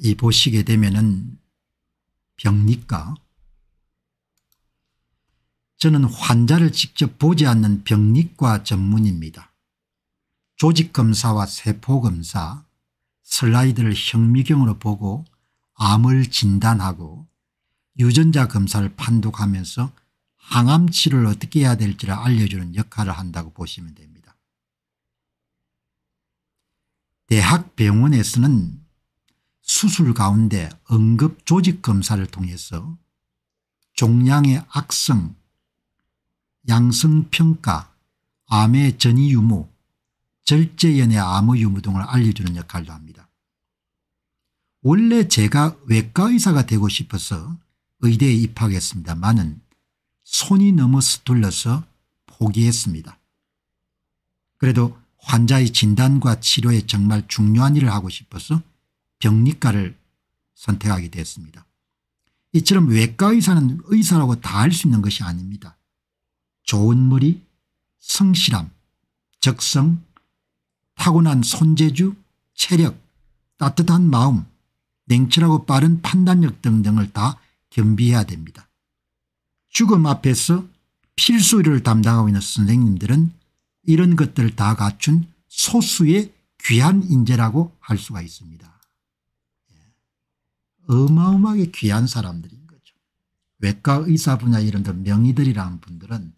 이 보시게 되면은 병리과 저는 환자를 직접 보지 않는 병리과 전문입니다. 조직검사와 세포검사, 슬라이드를 형미경으로 보고 암을 진단하고 유전자 검사를 판독하면서 항암 치료를 어떻게 해야 될지를 알려주는 역할을 한다고 보시면 됩니다. 대학병원에서는 수술 가운데 응급 조직 검사를 통해서 종양의 악성, 양성평가, 암의 전이 유무, 절제연의 암의 유무 등을 알려주는 역할도 합니다. 원래 제가 외과의사가 되고 싶어서 의대에 입학했습니다만은 손이 너무 서툴러서 포기했습니다. 그래도 환자의 진단과 치료에 정말 중요한 일을 하고 싶어서 정리과를 선택하게 됐습니다 이처럼 외과 의사는 의사라고 다 할 수 있는 것이 아닙니다. 좋은 머리, 성실함, 적성, 타고난 손재주, 체력, 따뜻한 마음, 냉철하고 빠른 판단력 등등을 다 겸비해야 됩니다. 죽음 앞에서 필수를 담당하고 있는 선생님들은 이런 것들을 다 갖춘 소수의 귀한 인재라고 할 수가 있습니다. 어마어마하게 귀한 사람들인 거죠. 외과 의사 분야 이런 데 명의들이라는 분들은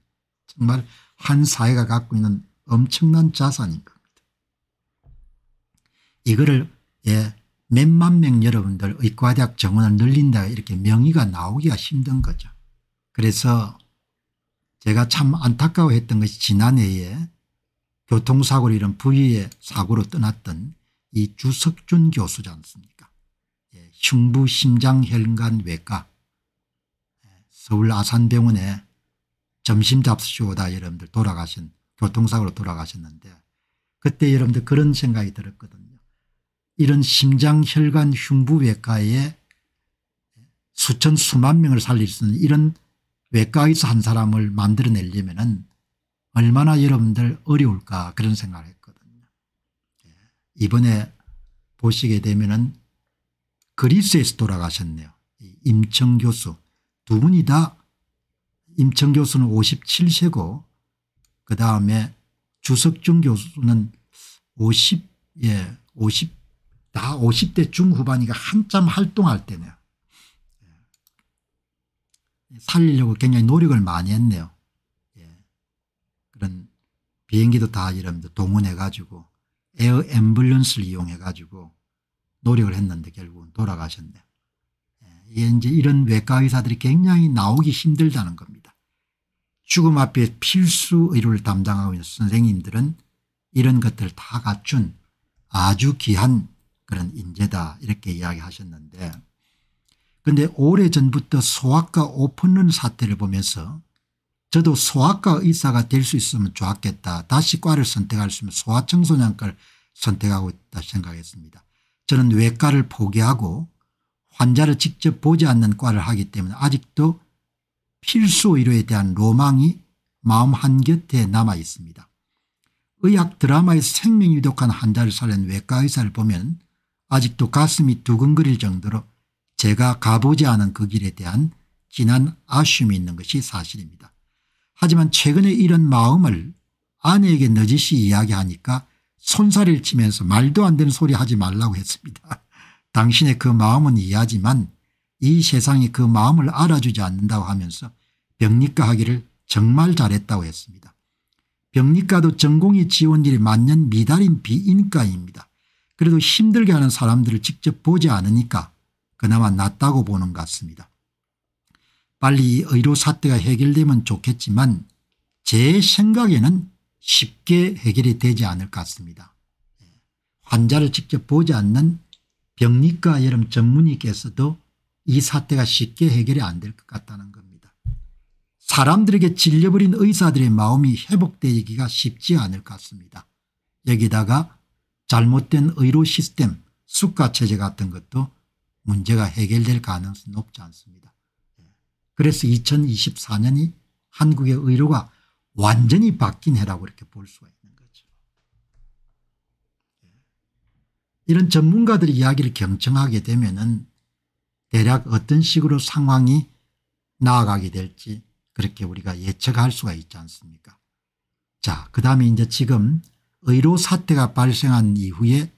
정말 한 사회가 갖고 있는 엄청난 자산인 겁니다. 이거를 예, 몇만 명 여러분들 의과대학 정원을 늘린다 이렇게 명의가 나오기가 힘든 거죠. 그래서 제가 참 안타까워했던 것이 지난해에 교통사고를 이런 부위의 사고로 떠났던 이 주석준 교수지 않습니까 예, 흉부 심장혈관외과 서울 아산병원에 점심 잡수시오다 여러분들 돌아가신 교통사고로 돌아가셨는데 그때 여러분들 그런 생각이 들었거든요. 이런 심장혈관 흉부외과에 수천 수만 명을 살릴 수 있는 이런 외과의사 한 사람을 만들어내려면 은 얼마나 여러분들 어려울까 그런 생각을 했거든요. 예, 이번에 보시게 되면 은 그리스에서 돌아가셨네요. 임청 교수 두 분이 다 임청 교수는 57세고 그 다음에 주석중 교수는 50, 예, 50, 다 50대 중후반이가 한참 활동할 때네요. 예. 살리려고 굉장히 노력을 많이 했네요. 예. 그런 비행기도 다이러면 동원해가지고 에어 앰뷸런스를 이용해가지고 노력을 했는데 결국은 돌아가셨네 예, 이제 이런 외과 의사들이 굉장히 나오기 힘들다는 겁니다. 죽음 앞에 필수 의료를 담당하고 있는 선생님들은 이런 것들을 다 갖춘 아주 귀한 그런 인재다 이렇게 이야기하셨는데 근데 오래전부터 소아과 오픈런 사태를 보면서 저도 소아과 의사가 될 수 있으면 좋았겠다. 다시 과를 선택할 수 있으면 소아청소년과를 선택하고 있다 생각했습니다. 저는 외과를 포기하고 환자를 직접 보지 않는 과를 하기 때문에 아직도 필수 의료에 대한 로망이 마음 한곁에 남아 있습니다. 의학 드라마에서 생명이 위독한 환자를 살린 외과 의사를 보면 아직도 가슴이 두근거릴 정도로 제가 가보지 않은 그 길에 대한 진한 아쉬움이 있는 것이 사실입니다. 하지만 최근에 이런 마음을 아내에게 너짓이 이야기하니까 손사리를 치면서 말도 안 되는 소리 하지 말라고 했습니다. 당신의 그 마음은 이해하지만 이 세상이 그 마음을 알아주지 않는다고 하면서 병리과 하기를 정말 잘했다고 했습니다. 병리과도 전공이 지원율이 만년 미달인 비인과입니다. 그래도 힘들게 하는 사람들을 직접 보지 않으니까 그나마 낫다고 보는 것 같습니다. 빨리 의료 사태가 해결되면 좋겠지만 제 생각에는 쉽게 해결이 되지 않을 것 같습니다. 환자를 직접 보지 않는 병리과 여름 전문의께서도 이 사태가 쉽게 해결이 안 될 것 같다는 겁니다. 사람들에게 질려버린 의사들의 마음이 회복되기가 쉽지 않을 것 같습니다. 여기다가 잘못된 의료 시스템 수가체제 같은 것도 문제가 해결될 가능성이 높지 않습니다. 그래서 2024년이 한국의 의료가 완전히 바뀐 해라고 이렇게 볼 수가 있는 거죠. 예. 이런 전문가들의 이야기를 경청하게 되면은 대략 어떤 식으로 상황이 나아가게 될지 그렇게 우리가 예측할 수가 있지 않습니까? 자, 그 다음에 이제 지금 의료 사태가 발생한 이후에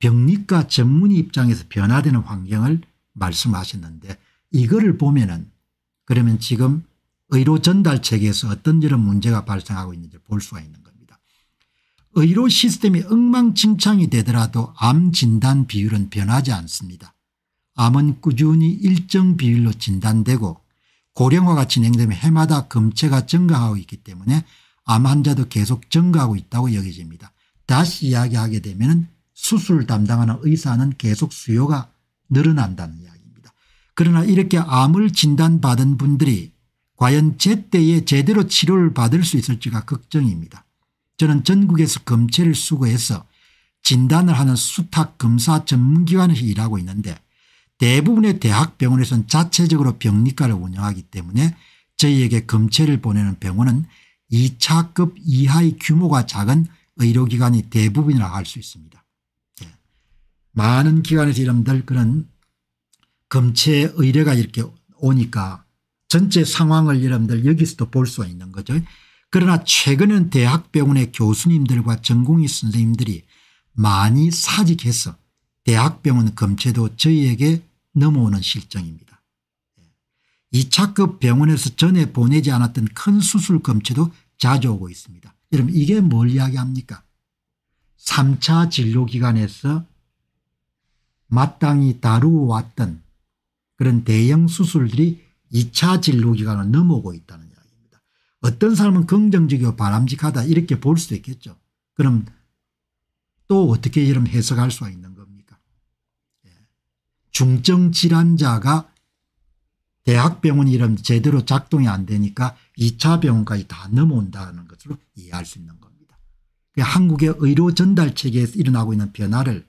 병리과 전문의 입장에서 변화되는 환경을 말씀하셨는데 이거를 보면은 그러면 지금 의료 전달 체계에서 어떤 이런 문제가 발생하고 있는지 볼 수가 있는 겁니다. 의료 시스템이 엉망진창이 되더라도 암 진단 비율은 변하지 않습니다. 암은 꾸준히 일정 비율로 진단되고 고령화가 진행되면 해마다 검체가 증가하고 있기 때문에 암 환자도 계속 증가하고 있다고 여겨집니다. 다시 이야기하게 되면 수술 담당하는 의사는 계속 수요가 늘어난다는 이야기입니다. 그러나 이렇게 암을 진단받은 분들이 과연 제때에 제대로 치료를 받을 수 있을지가 걱정입니다. 저는 전국에서 검체를 수거해서 진단을 하는 수탁검사 전문기관에서 일하고 있는데 대부분의 대학병원에서는 자체적으로 병리과를 운영하기 때문에 저희에게 검체를 보내는 병원은 2차급 이하의 규모가 작은 의료기관이 대부분이라 할수 있습니다. 네. 많은 기관에서 이름들 그런 검체 의뢰가 이렇게 오니까 전체 상황을 여러분들 여기서도 볼 수가 있는 거죠. 그러나 최근엔 대학병원의 교수님들과 전공의 선생님들이 많이 사직해서 대학병원 검체도 저희에게 넘어오는 실정입니다. 2차급 예. 병원에서 전에 보내지 않았던 큰 수술 검체도 자주 오고 있습니다. 여러분 이게 뭘 이야기합니까 3차 진료기관에서 마땅히 다루어왔던 그런 대형 수술들이 2차 진로기간을 넘어오고 있다는 이야기입니다. 어떤 사람은 긍정적이고 바람직하다 이렇게 볼 수도 있겠죠. 그럼 또 어떻게 이런 해석할 수가 있는 겁니까? 예. 중증질환자가 대학병원 이름 제대로 작동이 안 되니까 2차 병원까지 다 넘어온다는 것으로 이해할 수 있는 겁니다. 한국의 의료 전달 체계에서 일어나고 있는 변화를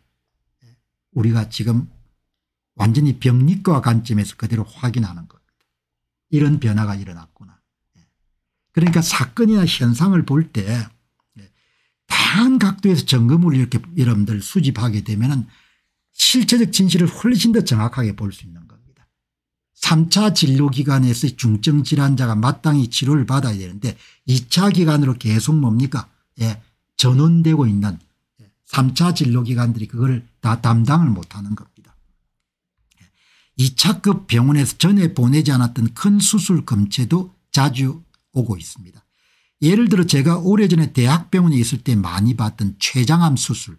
예, 우리가 지금 완전히 병리과 관점에서 그대로 확인하는 것. 이런 변화가 일어났구나. 예. 그러니까 사건이나 현상을 볼때 예, 다양한 각도에서 점검을 이렇게 여러분들 수집하게 되면 실체적 진실을 훨씬 더 정확하게 볼 수 있는 겁니다. 3차 진료기간에서 중증질환자가 마땅히 치료를 받아야 되는데 2차 기간으로 계속 뭡니까 예, 전원되고 있는 3차 예, 진료기관들이 그걸 다 담당을 못하는 겁니다. 2차급 병원에서 전에 보내지 않았던 큰 수술 검체도 자주 오고 있습니다. 예를 들어 제가 오래전에 대학병원에 있을 때 많이 봤던 췌장암 수술,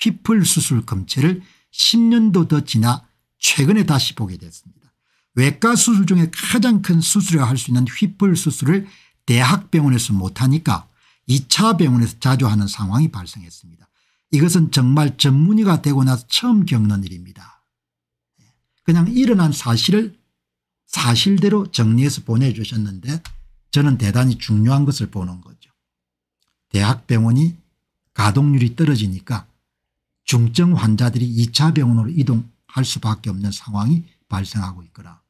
휘플 수술 검체를 10년도 더 지나 최근에 다시 보게 됐습니다. 외과 수술 중에 가장 큰 수술이라 할 수 있는 휘플 수술을 대학병원에서 못하니까 2차 병원에서 자주 하는 상황이 발생했습니다. 이것은 정말 전문의가 되고 나서 처음 겪는 일입니다. 그냥 일어난 사실을 사실대로 정리해서 보내주셨는데 저는 대단히 중요한 것을 보는 거죠. 대학병원이 가동률이 떨어지니까 중증 환자들이 2차 병원으로 이동할 수밖에 없는 상황이 발생하고 있거나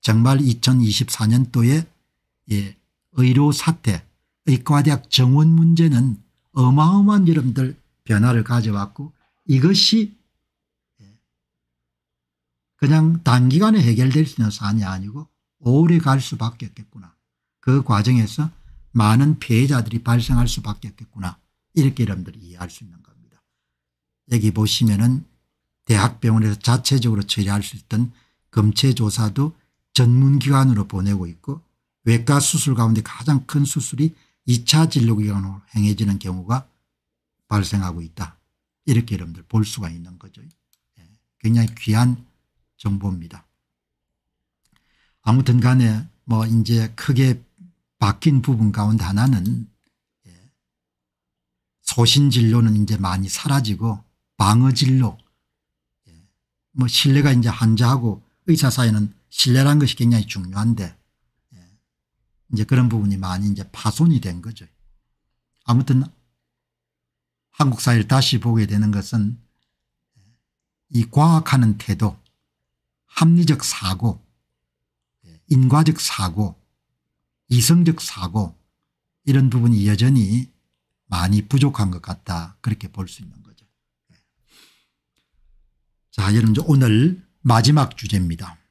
정말 2024년도에 예, 의료 사태 의과대학 정원 문제는 어마어마한 여러분들 변화를 가져왔고 이것이 그냥 단기간에 해결될 수 있는 사안이 아니고 오래 갈 수밖에 없겠구나. 그 과정에서 많은 피해자들이 발생할 수밖에 없겠구나. 이렇게 여러분들이 이해할 수 있는 겁니다. 여기 보시면은 대학병원에서 자체적으로 처리할 수 있던 검체조사도 전문기관으로 보내고 있고 외과 수술 가운데 가장 큰 수술이 2차 진료기관으로 행해지는 경우가 발생하고 있다. 이렇게 여러분들 볼 수가 있는 거죠. 예. 굉장히 귀한 정보입니다. 아무튼 간에 뭐 이제 크게 바뀐 부분 가운데 하나는 예, 소신진료는 이제 많이 사라지고 방어진료 예, 뭐 신뢰가 이제 환자하고 의사 사이는 신뢰란 것이 굉장히 중요한데 예, 이제 그런 부분이 많이 이제 파손이 된 거죠. 아무튼 한국 사회를 다시 보게 되는 것은 이 과학하는 태도 합리적 사고 인과적 사고 이성적 사고 이런 부분이 여전히 많이 부족한 것 같다 그렇게 볼 수 있는 거죠. 예. 자 여러분 오늘 마지막 주제입니다.